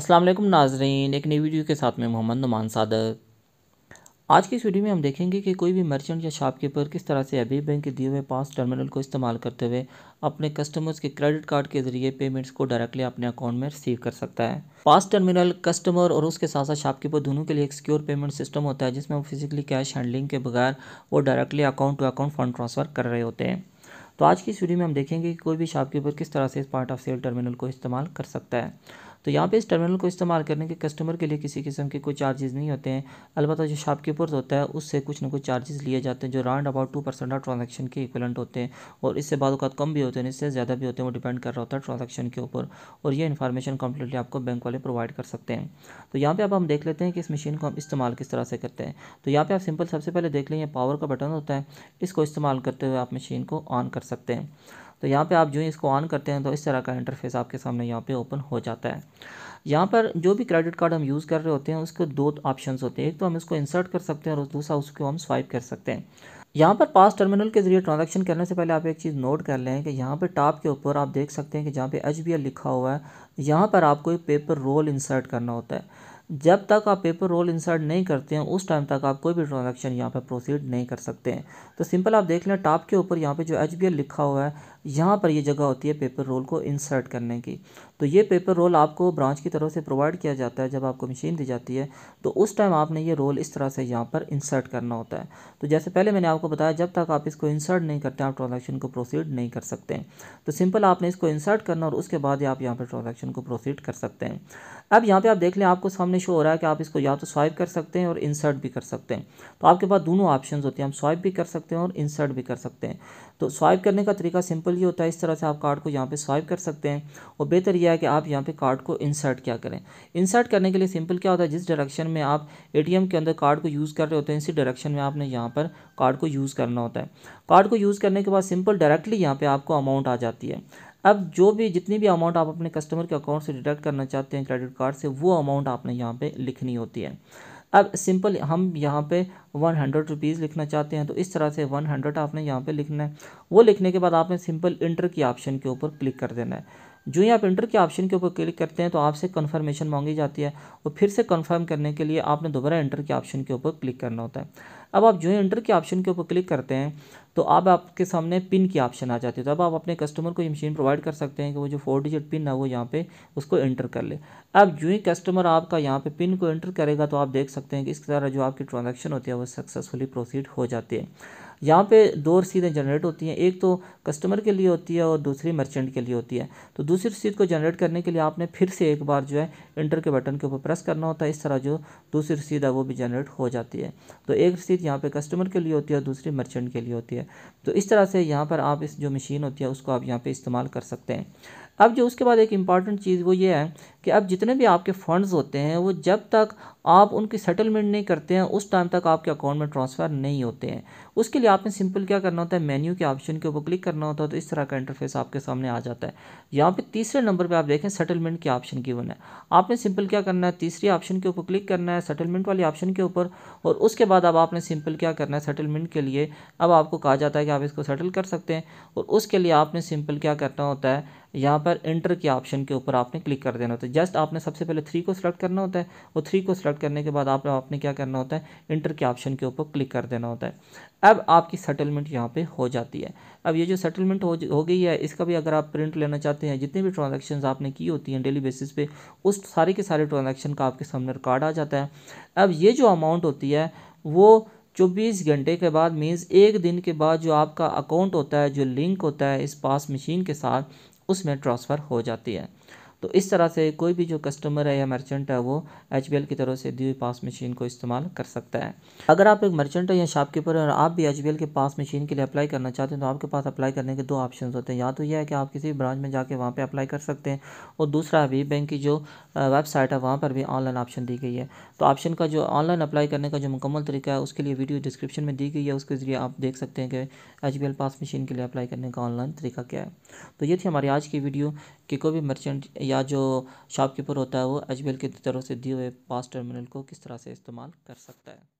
अस्सलाम वालेकुम नाजरीन एक नई वीडियो के साथ में मोहम्मद नुमान सादक आज की इस वीडियो में हम देखेंगे कि कोई भी मर्चेंट या शॉपकीपर किस तरह से अभी बैंक के दिए हुए पास टर्मिनल को इस्तेमाल करते हुए अपने कस्टमर्स के क्रेडिट कार्ड के जरिए पेमेंट्स को डायरेक्टली अपने अकाउंट में रिसीव कर सकता है पास टर्मिनल कस्टमर और उसके साथ साथ शॉपकीपर दोनों के लिए एक सिक्योर पेमेंट सिस्टम होता है जिसमें वो फिजिकली कैश हैंडलिंग के बगैर वो directly account to account fund transfer कर रहे होते हैं तो आज की इस वीडियो में हम देखेंगे कि कोई भी शॉपकीपर किस तरह से इस पार्ट ऑफ सेल टर्मिनल को इस्तेमाल कर सकता है तो यहाँ पे इस टर्मिनल को इस्तेमाल करने के कस्टमर के लिए किसी किस्म के कोई चार्जेस नहीं होते हैं अलबत्त जो शॉपकीपर्स होता है उससे कुछ ना कुछ चार्जेस लिए जाते हैं जो round about two percent of transaction के इक्वलेंट होते हैं और इससे बाद कम भी होते हैं इससे ज़्यादा भी होते हैं वो डिपेंड कर रहा होता है ट्रांजेक्शन के ऊपर और ये इन्फॉर्मेशन कम्प्लीटली आपको बैंक वाले प्रोवाइड कर सकते हैं तो यहाँ पर अब हम देख लेते हैं कि इस मशीन को हम इस्तेमाल किस तरह से करते हैं तो यहाँ पर आप सिंपल सबसे पहले देख लें पावर का बटन होता है इसको इस्तेमाल करते हुए आप मशीन को ऑन कर सकते हैं तो यहाँ पे आप जो इसको ऑन करते हैं तो इस तरह का इंटरफेस आपके सामने यहाँ पे ओपन हो जाता है यहाँ पर जो भी क्रेडिट कार्ड हम यूज़ कर रहे होते हैं उसके दो ऑप्शन होते हैं एक तो हम इसको इंसर्ट कर सकते हैं और दूसरा उसको हम स्वाइप कर सकते हैं यहाँ पर पास टर्मिनल के जरिए ट्रांजैक्शन करने से पहले आप एक चीज़ नोट कर लें कि यहाँ पर टॉप के ऊपर आप देख सकते हैं कि जहाँ पे एच लिखा हुआ है यहाँ पर आपको एक पेपर रोल इंसर्ट करना होता है जब तक आप पेपर रोल इंसर्ट नहीं करते हैं उस टाइम तक आप कोई भी ट्रांजेक्शन यहाँ पर प्रोसीड नहीं कर सकते हैं तो सिंपल आप देख लें टॉप के ऊपर यहाँ पे जो एच लिखा हुआ है यहाँ पर ये जगह होती है पेपर रोल को इंसर्ट करने की तो ये पेपर रोल आपको ब्रांच की तरफ से प्रोवाइड किया जाता है जब आपको मशीन दी जाती है तो उस टाइम आपने ये रोल इस तरह से यहाँ पर इंसर्ट करना होता है तो जैसे पहले मैंने आपको बताया जब तक आप इसको इंसर्ट नहीं करते आप ट्रांजेक्शन को प्रोसीड नहीं कर सकते तो सिंपल आपने इसको इंसर्ट करना और उसके बाद ही आप यहाँ पर ट्रांजेक्शन को प्रोसीड कर सकते हैं अब यहाँ पर आप देख लें आपको सामने शो हो रहा है कि आप इसको या तो स्वाइप कर सकते हैं और इंसर्ट भी कर सकते हैं तो आपके पास दोनों ऑप्शन होते हैं हम स्वाइप भी कर सकते हैं और इंसर्ट भी कर सकते हैं तो स्वाइप करने का तरीका सिंपल ही होता है इस तरह से आप कार्ड को यहाँ पर स्वाइप कर सकते हैं और बेहतर यह किया है कि आप यहाँ पे कार्ड को इंसर्ट क्या करें इंसर्ट करने के लिए सिंपल क्या होता है जिस डायरेक्शन में आप एटीएम के अंदर कार्ड को यूज़ कर रहे होते हैं इसी डायरेक्शन में आपने यहाँ पर कार्ड को यूज़ करना होता है कार्ड को यूज़ करने के बाद सिंपल डायरेक्टली यहाँ पर आपको अमाउंट आ जाती है अब जो भी जितनी भी अमाउंट आप अपने कस्टमर के अकाउंट से डिडक्ट करना चाहते हैं क्रेडिट कार्ड से वो अमाउंट आपने यहाँ पर लिखनी होती है अब सिंपल हम यहाँ पे वन हंड्रेड रुपीज़ लिखना चाहते हैं तो इस तरह से वन हंड्रेड आपने यहाँ पे लिखना है वो लिखने के बाद आपने सिंपल इंटर की ऑप्शन के ऊपर क्लिक कर देना है जो ही आप इंटर के ऑप्शन के ऊपर क्लिक करते हैं तो आपसे कन्फर्मेशन मांगी जाती है और फिर से कन्फर्म करने के लिए आपने दोबारा इंटर के ऑप्शन के ऊपर क्लिक करना होता है अब आप जो ही इंटर के ऑप्शन के ऊपर क्लिक करते हैं तो अब आपके सामने पिन की ऑप्शन आ जाती है तो अब आप अपने कस्टमर को ये मशीन प्रोवाइड कर सकते हैं कि वो जो फोर डिजिट पिन है वो यहाँ पे उसको एंटर कर ले अब जो ही कस्टमर आपका यहाँ पे पिन को एंटर करेगा तो आप देख सकते हैं कि इस तरह जो आपकी ट्रांजेक्शन होती है वो सक्सेसफुली प्रोसीड हो जाती है यहाँ पे दो रसीदें जनरेट होती हैं एक तो कस्टमर के लिए होती है और दूसरी मर्चेंट के लिए होती है तो दूसरी रसीद को जनरेट करने के लिए आपने फिर से एक बार जो है इंटर के बटन के ऊपर प्रेस करना होता है इस तरह जो दूसरी रसीद है वो भी जनरेट हो जाती है तो एक रसीद यहाँ पर कस्टमर के लिए होती है और दूसरी मर्चेंट के लिए होती है तो इस तरह से यहाँ पर आप इस जो मशीन होती है उसको आप यहाँ पर इस्तेमाल कर सकते हैं अब जो उसके बाद एक इम्पॉर्टेंट चीज़ वो ये है कि अब जितने भी आपके फ़ंड्स होते हैं वो जब तक आप उनकी सेटलमेंट नहीं करते हैं उस टाइम तक आपके अकाउंट में ट्रांसफ़र नहीं होते हैं उसके लिए आपने सिंपल क्या करना होता है मेन्यू के ऑप्शन के ऊपर क्लिक करना होता है तो इस तरह का इंटरफेस आपके सामने आ जाता है यहाँ पे तीसरे नंबर पे आप देखें सेटलमेंट के ऑप्शन की वन है आपने सिंपल क्या करना है तीसरी ऑप्शन के ऊपर क्लिक करना है सेटलमेंट वाले ऑप्शन के ऊपर और उसके बाद अब आपने सिंपल क्या करना है सेटलमेंट के लिए अब आपको कहा जाता है कि आप इसको सेटल कर सकते हैं और उसके लिए आपने सिंपल क्या करना होता है यहाँ पर इंटर के ऑप्शन के ऊपर आपने क्लिक कर देना होता है जस्ट आपने सबसे पहले थ्री को सिलेक्ट करना होता है और थ्री को सिलेक्ट करने के बाद आप आपने क्या करना होता है इंटर के ऑप्शन के ऊपर क्लिक कर देना होता है अब आपकी सेटलमेंट यहाँ पे हो जाती है अब ये जो सेटलमेंट हो, हो गई है इसका भी अगर आप प्रिंट लेना चाहते हैं जितने भी ट्रांजेक्शन आपने की होती हैं डेली बेसिस पे उस सारे के सारे ट्रांजेक्शन का आपके सामने रिकॉर्ड आ जाता है अब ये जो अमाउंट होती है वो चौबीस घंटे के बाद मीन्स एक दिन के बाद जो आपका अकाउंट होता है जो लिंक होता है इस पास मशीन के साथ उसमें ट्रांसफ़र हो जाती है तो इस तरह से कोई भी जो कस्टमर है या मर्चेंट है वो एच की तरफ से दी हुई पास मशीन को इस्तेमाल कर सकता है अगर आप एक मर्चेंट है या शॉपकीपर है और आप भी एच के पास मशीन के लिए अप्लाई करना चाहते हैं तो आपके पास अप्लाई करने के दो ऑप्शन होते हैं या तो यह है कि आप किसी ब्रांच में जाके वहाँ पर अप्लाई कर सकते हैं और दूसरा अभी बैंक की जो वेबसाइट है वहाँ पर भी ऑनलाइन ऑप्शन दी गई है तो ऑप्शन का जो ऑनलाइन अप्लाई करने का जो मुकम्मल तरीका है उसके लिए वीडियो डिस्क्रिप्शन में दी गई है उसके ज़रिए आप देख सकते हैं कि एच पास मशीन के लिए अप्लाई करने का ऑनलाइन तरीका क्या है तो ये थी हमारी आज की वीडियो कि कोई भी मर्चेंट या जो शॉपकीपर होता है वो एच की तरफ से दिए हुए पास टर्मिनल को किस तरह से इस्तेमाल कर सकता है